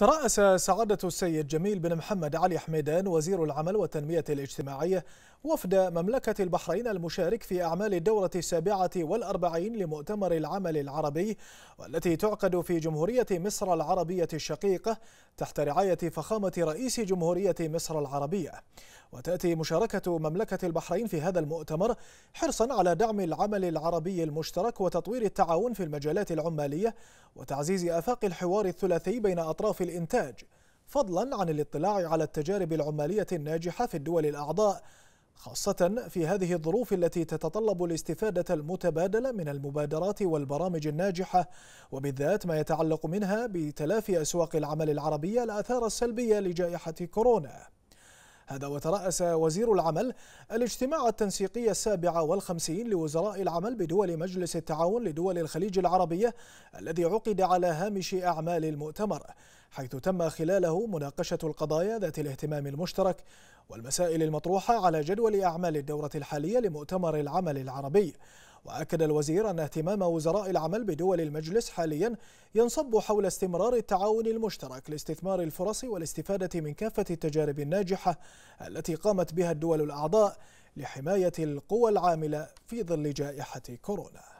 ترأس سعادة السيد جميل بن محمد علي حميدان وزير العمل والتنمية الاجتماعية وفد مملكة البحرين المشارك في أعمال الدورة السابعة والأربعين لمؤتمر العمل العربي والتي تعقد في جمهورية مصر العربية الشقيقة تحت رعاية فخامة رئيس جمهورية مصر العربية وتأتي مشاركة مملكة البحرين في هذا المؤتمر حرصا على دعم العمل العربي المشترك وتطوير التعاون في المجالات العمالية وتعزيز آفاق الحوار الثلاثي بين أطراف الإنتاج فضلا عن الاطلاع على التجارب العمالية الناجحة في الدول الأعضاء خاصة في هذه الظروف التي تتطلب الاستفادة المتبادلة من المبادرات والبرامج الناجحة وبالذات ما يتعلق منها بتلافي أسواق العمل العربية الآثار السلبية لجائحة كورونا هذا وترأس وزير العمل الاجتماع التنسيقي السابع والخمسين لوزراء العمل بدول مجلس التعاون لدول الخليج العربية الذي عقد على هامش أعمال المؤتمر حيث تم خلاله مناقشة القضايا ذات الاهتمام المشترك والمسائل المطروحة على جدول أعمال الدورة الحالية لمؤتمر العمل العربي وأكد الوزير أن اهتمام وزراء العمل بدول المجلس حاليا ينصب حول استمرار التعاون المشترك لاستثمار الفرص والاستفادة من كافة التجارب الناجحة التي قامت بها الدول الأعضاء لحماية القوى العاملة في ظل جائحة كورونا